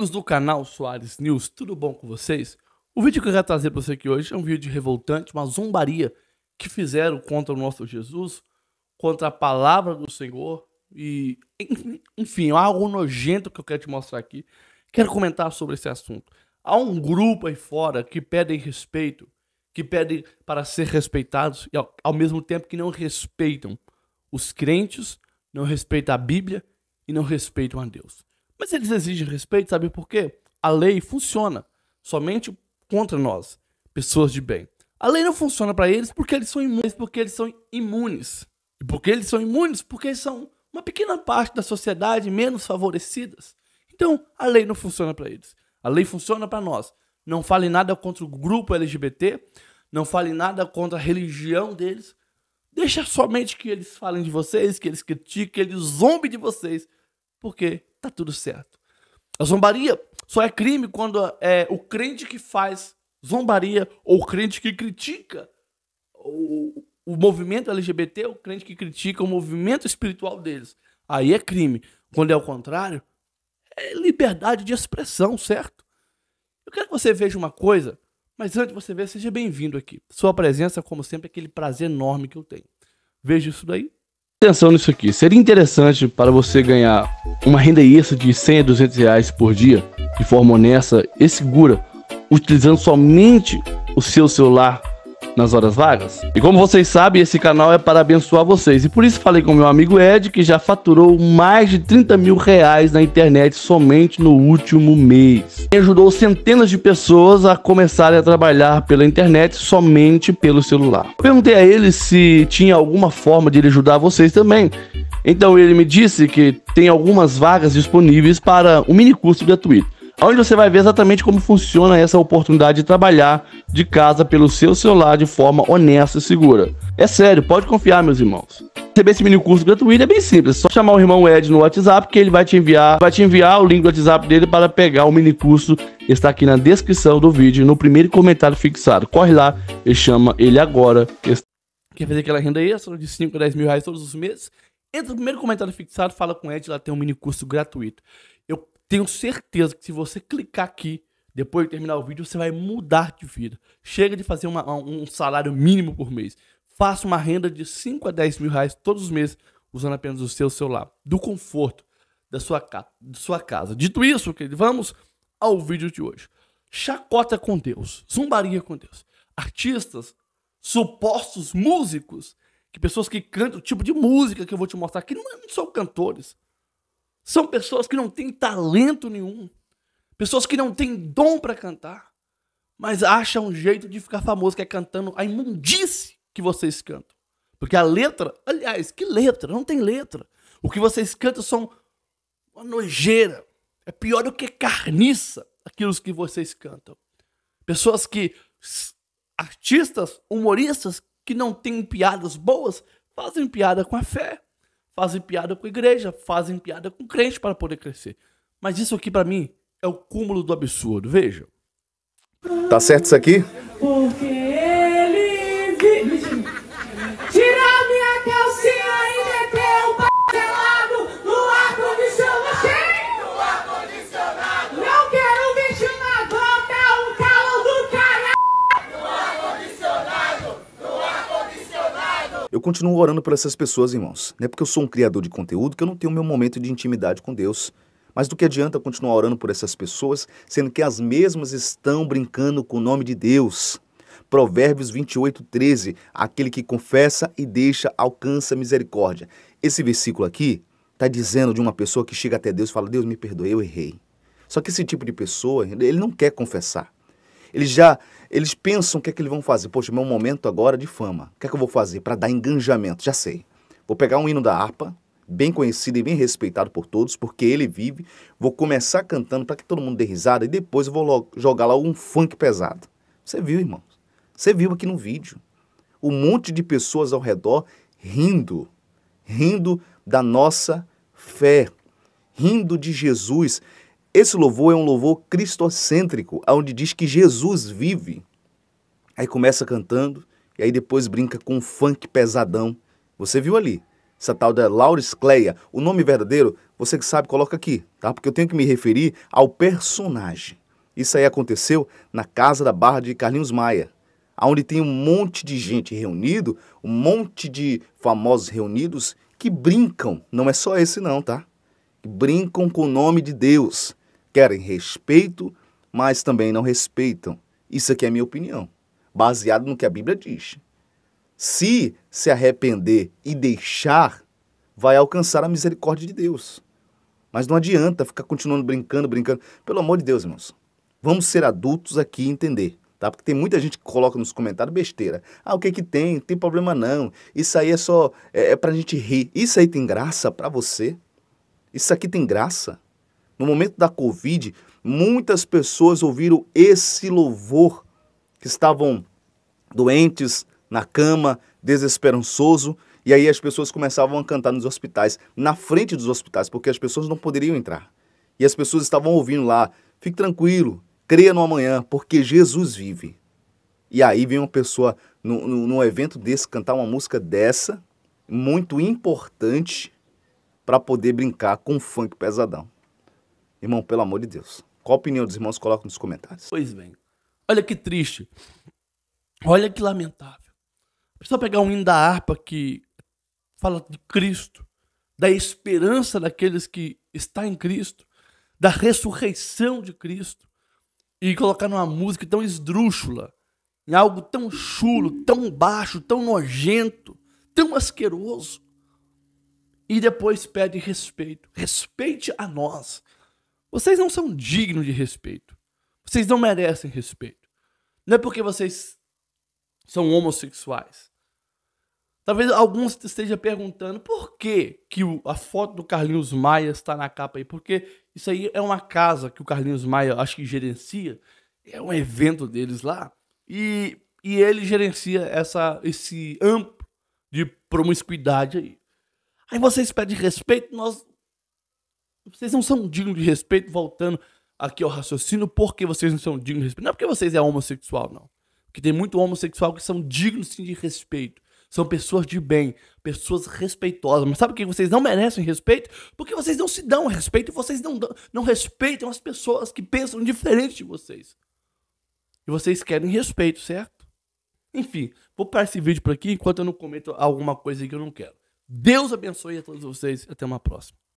Amigos do canal Soares News, tudo bom com vocês? O vídeo que eu quero trazer para você aqui hoje é um vídeo revoltante, uma zombaria que fizeram contra o nosso Jesus, contra a palavra do Senhor e enfim, é algo nojento que eu quero te mostrar aqui. Quero comentar sobre esse assunto. Há um grupo aí fora que pedem respeito, que pedem para ser respeitados e ao, ao mesmo tempo que não respeitam os crentes, não respeitam a Bíblia e não respeitam a Deus. Mas eles exigem respeito, sabe por quê? A lei funciona somente contra nós, pessoas de bem. A lei não funciona para eles porque eles são imunes, porque eles são imunes. E porque eles são imunes, porque eles são uma pequena parte da sociedade menos favorecidas. Então, a lei não funciona para eles. A lei funciona para nós. Não fale nada contra o grupo LGBT, não fale nada contra a religião deles. Deixa somente que eles falem de vocês, que eles critiquem, que eles zombem de vocês, porque tá tudo certo. A zombaria só é crime quando é o crente que faz zombaria ou o crente que critica o, o movimento LGBT, o crente que critica o movimento espiritual deles. Aí é crime. Quando é o contrário, é liberdade de expressão, certo? Eu quero que você veja uma coisa, mas antes de você ver, seja bem-vindo aqui. Sua presença, como sempre, é aquele prazer enorme que eu tenho. Veja isso daí. Atenção nisso aqui. Seria interessante para você ganhar uma renda extra de 100 a 200 reais por dia, de forma honesta e segura, utilizando somente o seu celular nas horas vagas? E como vocês sabem, esse canal é para abençoar vocês. E por isso falei com meu amigo Ed, que já faturou mais de 30 mil reais na internet somente no último mês. E ajudou centenas de pessoas a começarem a trabalhar pela internet somente pelo celular. Eu perguntei a ele se tinha alguma forma de ele ajudar vocês também. Então ele me disse que tem algumas vagas disponíveis para um mini curso gratuito, onde você vai ver exatamente como funciona essa oportunidade de trabalhar de casa pelo seu celular de forma honesta e segura. É sério, pode confiar, meus irmãos. Receber esse mini curso gratuito é bem simples, é só chamar o irmão Ed no WhatsApp que ele vai te enviar, vai te enviar o link do WhatsApp dele para pegar o mini curso. Está aqui na descrição do vídeo, no primeiro comentário fixado. Corre lá e chama ele agora. Quer fazer aquela renda extra de 5 a 10 mil reais todos os meses? Entra no primeiro comentário fixado, fala com o Ed, lá tem um mini curso gratuito. Eu tenho certeza que se você clicar aqui, depois de terminar o vídeo, você vai mudar de vida. Chega de fazer uma, um salário mínimo por mês. Faça uma renda de 5 a 10 mil reais todos os meses, usando apenas o seu celular, do conforto da sua, da sua casa. Dito isso, querido, vamos ao vídeo de hoje. Chacota com Deus, zumbaria com Deus. Artistas, supostos músicos, que pessoas que cantam o tipo de música que eu vou te mostrar aqui não é são cantores. São pessoas que não têm talento nenhum. Pessoas que não têm dom para cantar, mas acham um jeito de ficar famoso, que é cantando a imundice que vocês cantam. Porque a letra, aliás, que letra? Não tem letra. O que vocês cantam são uma nojeira. É pior do que carniça aquilo que vocês cantam. Pessoas que. Artistas, humoristas que não têm piadas boas fazem piada com a fé, fazem piada com a igreja, fazem piada com o crente para poder crescer. Mas isso aqui para mim é o cúmulo do absurdo. veja Tá certo isso aqui? Porque Eu continuo orando por essas pessoas, irmãos. Não é porque eu sou um criador de conteúdo que eu não tenho meu momento de intimidade com Deus. Mas do que adianta continuar orando por essas pessoas, sendo que as mesmas estão brincando com o nome de Deus? Provérbios 28, 13. Aquele que confessa e deixa alcança misericórdia. Esse versículo aqui está dizendo de uma pessoa que chega até Deus e fala: Deus, me perdoe, eu errei. Só que esse tipo de pessoa, ele não quer confessar. Eles já eles pensam o que é que eles vão fazer. Poxa, meu momento agora é de fama. O que é que eu vou fazer para dar enganjamento? Já sei. Vou pegar um hino da harpa, bem conhecido e bem respeitado por todos, porque ele vive. Vou começar cantando para que todo mundo dê risada e depois eu vou jogar lá um funk pesado. Você viu, irmão? Você viu aqui no vídeo. Um monte de pessoas ao redor rindo, rindo da nossa fé, rindo de Jesus esse louvor é um louvor cristocêntrico, onde diz que Jesus vive. Aí começa cantando e aí depois brinca com um funk pesadão. Você viu ali? Essa tal da Lauris Cleia. O nome verdadeiro, você que sabe, coloca aqui, tá? Porque eu tenho que me referir ao personagem. Isso aí aconteceu na casa da Barra de Carlinhos Maia, onde tem um monte de gente reunido, um monte de famosos reunidos que brincam. Não é só esse não, tá? Brincam com o nome de Deus querem respeito, mas também não respeitam. Isso aqui é minha opinião, baseado no que a Bíblia diz. Se se arrepender e deixar, vai alcançar a misericórdia de Deus. Mas não adianta ficar continuando brincando, brincando. Pelo amor de Deus, irmãos. Vamos ser adultos aqui e entender. Tá? Porque tem muita gente que coloca nos comentários besteira. Ah, o que é que tem? Não tem problema não. Isso aí é só é, é pra gente rir. Isso aí tem graça para você? Isso aqui tem graça? No momento da Covid, muitas pessoas ouviram esse louvor que estavam doentes, na cama, desesperançoso, e aí as pessoas começavam a cantar nos hospitais, na frente dos hospitais, porque as pessoas não poderiam entrar. E as pessoas estavam ouvindo lá: fique tranquilo, creia no amanhã, porque Jesus vive. E aí vem uma pessoa num, evento desse cantar uma música dessa, muito importante, para poder brincar com funk pesadão. Irmão, pelo amor de Deus. Qual a opinião dos irmãos? Coloca nos comentários. Pois bem. Olha que triste. Olha que lamentável. Precisa pegar um hino da harpa que fala de Cristo, da esperança daqueles que está em Cristo, da ressurreição de Cristo, e colocar numa música tão esdrúxula, em algo tão chulo, tão baixo, tão nojento, tão asqueroso. E depois pede respeito. Respeite a nós vocês não são dignos de respeito. Vocês não merecem respeito. Não é porque vocês são homossexuais. Talvez alguns esteja perguntando por que, que a foto do Carlinhos Maia está na capa aí. Porque isso aí é uma casa que o Carlinhos Maia, acho que gerencia. É um evento deles lá. E, e ele gerencia essa, esse amplo de promiscuidade aí. Aí vocês pedem respeito, nós vocês não são dignos de respeito, voltando aqui ao raciocínio, porque vocês não são dignos de respeito? Não é porque vocês é homossexual, não. Porque tem muito homossexual que são dignos sim, de respeito. São pessoas de bem, pessoas respeitosas. Mas sabe o que vocês não merecem respeito? Porque vocês não se dão respeito, e vocês não, não respeitam as pessoas que pensam diferente de vocês. E vocês querem respeito, certo? Enfim, vou parar esse vídeo por aqui enquanto eu não comento alguma coisa que eu não quero. Deus abençoe a todos vocês. Até uma próxima.